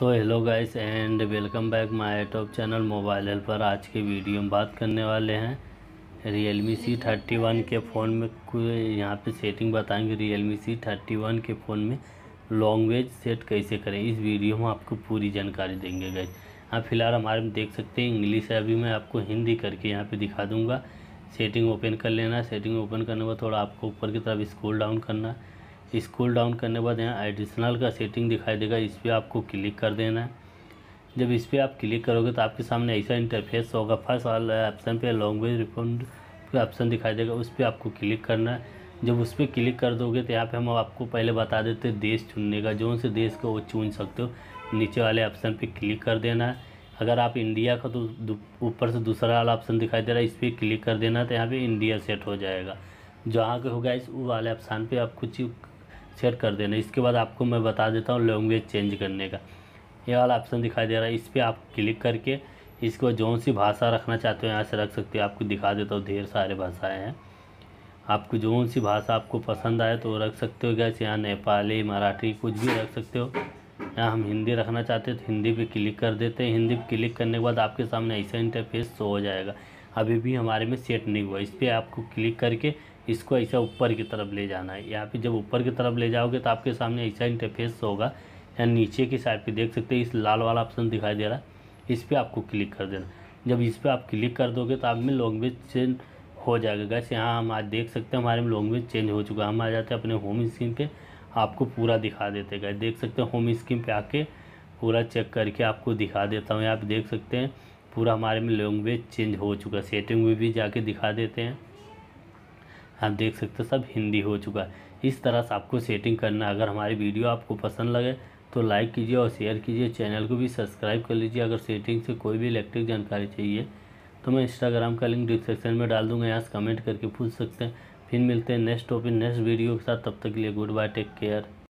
so hello guys and welcome back my top channel mobile help पर आज के video में बात करने वाले हैं Realme C thirty one के फ़ोन में यहाँ पे सेटिंग बताएंगे Realme C thirty one के फ़ोन में लॉन्गवेज सेट कैसे करें इस वीडियो में आपको पूरी जानकारी देंगे गाइस हाँ फिलहाल हमारे में देख सकते हैं इंग्लिश है अभी मैं आपको हिंदी करके यहाँ पर दिखा दूँगा सेटिंग ओपन कर लेना सेटिंग ओपन करने के बाद थोड़ा आपको ऊपर की तरफ स्क्रोल डाउन करना है स्कूल डाउन करने के बाद यहाँ एडिशनल का सेटिंग दिखाई देगा इस पर आपको क्लिक कर देना है जब इस पर आप क्लिक करोगे तो आपके सामने ऐसा इंटरफेस होगा फर्स्ट वाला ऑप्शन पे लैंग्वेज रिफंड का ऑप्शन दिखाई देगा उस पर आपको क्लिक करना है जब उस पर क्लिक कर दोगे तो यहाँ पे हम आपको पहले बता देते हैं देश चुनने का जो से देश का वो चुन सकते हो नीचे वाले ऑप्शन पे क्लिक कर देना है अगर आप इंडिया का तो ऊपर से दूसरा वाला ऑप्शन दिखाई दे रहा है इस पर क्लिक कर देना तो यहाँ पर इंडिया सेट हो जाएगा जहाँ के होगा इस वाले ऑप्शन पर आप कुछ शेयर कर देना इसके बाद आपको मैं बता देता हूँ लैंग्वेज चेंज करने का ये वाला ऑप्शन दिखाई दे रहा है इस पर आप क्लिक करके इसके बाद जौन सी भाषा रखना चाहते हो यहाँ से रख सकते हो आपको दिखा देता हूँ ढेर सारे भाषाएँ हैं आपको जौन सी भाषा आपको पसंद आए तो रख सकते हो गैस यहाँ नेपाली मराठी कुछ भी रख सकते हो यहाँ हम हिंदी रखना चाहते हैं तो हिंदी पे क्लिक कर देते हैं हिंदी पे क्लिक करने के बाद आपके सामने ऐसा इंटरफेस शो हो जाएगा अभी भी हमारे में सेट नहीं हुआ इस पर आपको क्लिक करके इसको ऐसा ऊपर की तरफ ले जाना है यहाँ पे जब ऊपर की तरफ ले जाओगे तो आपके सामने ऐसा इंटरफेस होगा या नीचे की साइड पे देख सकते हैं इस लाल वाला ऑप्शन दिखाई दे रहा है इस पर आपको क्लिक कर देना जब इस पर आप क्लिक कर दोगे तो आप में लैंग्वेज चेंज हो जाएगा गैस यहाँ हम आज देख सकते हैं हमारे में लैंग्वेज चेंज हो चुका है हम आ जाते हैं अपने होम स्क्रीन पर आपको पूरा दिखा देते गए देख सकते हैं होम स्क्रीन पर आके पूरा चेक करके आपको दिखा देता हूँ यहाँ आप देख सकते हैं पूरा हमारे में लैंग्वेज चेंज हो चुका है सेटिंग में भी जाके दिखा देते हैं आप देख सकते हो सब हिंदी हो चुका है इस तरह से आपको सेटिंग करना अगर हमारी वीडियो आपको पसंद लगे तो लाइक कीजिए और शेयर कीजिए चैनल को भी सब्सक्राइब कर लीजिए अगर सेटिंग से कोई भी इलेक्ट्रिक जानकारी चाहिए तो मैं इंस्टाग्राम का लिंक डिस्क्रिप्शन में डाल दूँगा यहाँ से कमेंट करके पूछ सकते हैं फिर मिलते हैं नेक्स्ट टॉपिक नेक्स्ट वीडियो के साथ तब तक के लिए गुड बाय टेक केयर